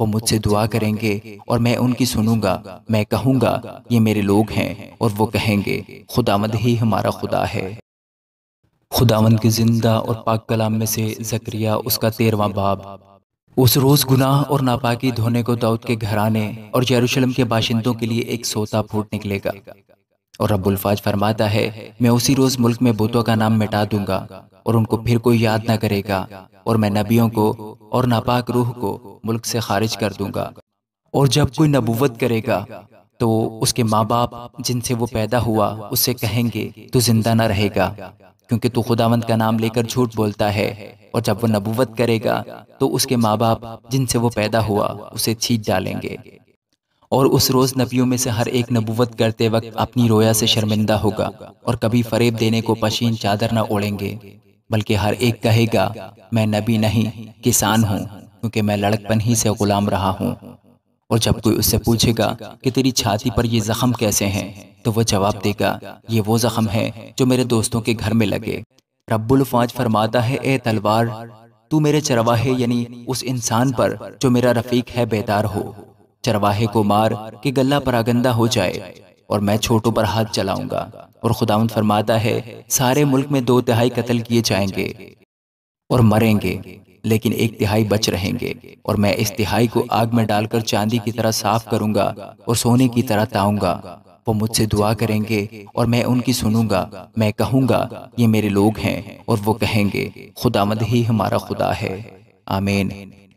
वो मुझसे दुआ करेंगे और मैं उनकी सुनूंगा मैं कहूंगा ये मेरे लोग हैं और वो कहेंगे खुदावंद ही हमारा खुदा है खुदावंद के जिंदा और पाक कलाम में से जक्रिया उसका तेरवा बाब उस रोज़ गुनाह और नापाकी धोने को दाऊद के घराने और यरूशलेम के बाशिंदों के लिए एक सोता फूट निकलेगा और उल्फाज फरमाता है मैं उसी रोज़ मुल्क में बुतों का नाम मिटा दूंगा और उनको फिर कोई याद ना करेगा और मैं नबियों को और नापाक रूह को मुल्क से खारिज कर दूंगा और जब कोई नबूवत करेगा तो उसके माँ बाप जिनसे वो पैदा हुआ उससे कहेंगे तू जिंदा ना रहेगा क्योंकि तू खुदावंत का नाम लेकर झूठ बोलता है और जब वो नबूवत करेगा तो उसके माँ बाप जिनसे वो पैदा हुआ उसे छींच डालेंगे और उस रोज़ नबियों में से हर एक नबूवत करते वक्त अपनी रोया से शर्मिंदा होगा और कभी फरेब देने को पशीन चादर न ओढ़ेंगे बल्कि हर एक कहेगा मैं नबी नहीं किसान हूँ क्योंकि मैं लड़कपन ही से गुलाम रहा हूँ और जब कोई उससे पूछेगा कि तेरी छाती पर ये जख्म कैसे हैं तो वह जवाब देगा ये वो जख्म है जो मेरे दोस्तों के घर में लगे रब्बुल फाज फरमाता है ए तलवार तू मेरे चरवाहे यानी उस इंसान पर जो मेरा रफीक है बेदार हो चरवाहे को मार कि गला परागंदा हो जाए और मैं छोटों पर हाथ चलाऊंगा और खुदाउन फरमाता है सारे मुल्क में दो तिहाई कत्ल किए जाएंगे और मरेंगे लेकिन एक तिहाई बच रहेंगे और मैं इस तिहाई को आग में डालकर चांदी की तरह साफ करूंगा और सोने की तरह ताऊंगा वो मुझसे दुआ करेंगे और मैं उनकी सुनूंगा मैं कहूंगा ये मेरे लोग हैं और वो कहेंगे खुदामद ही हमारा खुदा है आमीन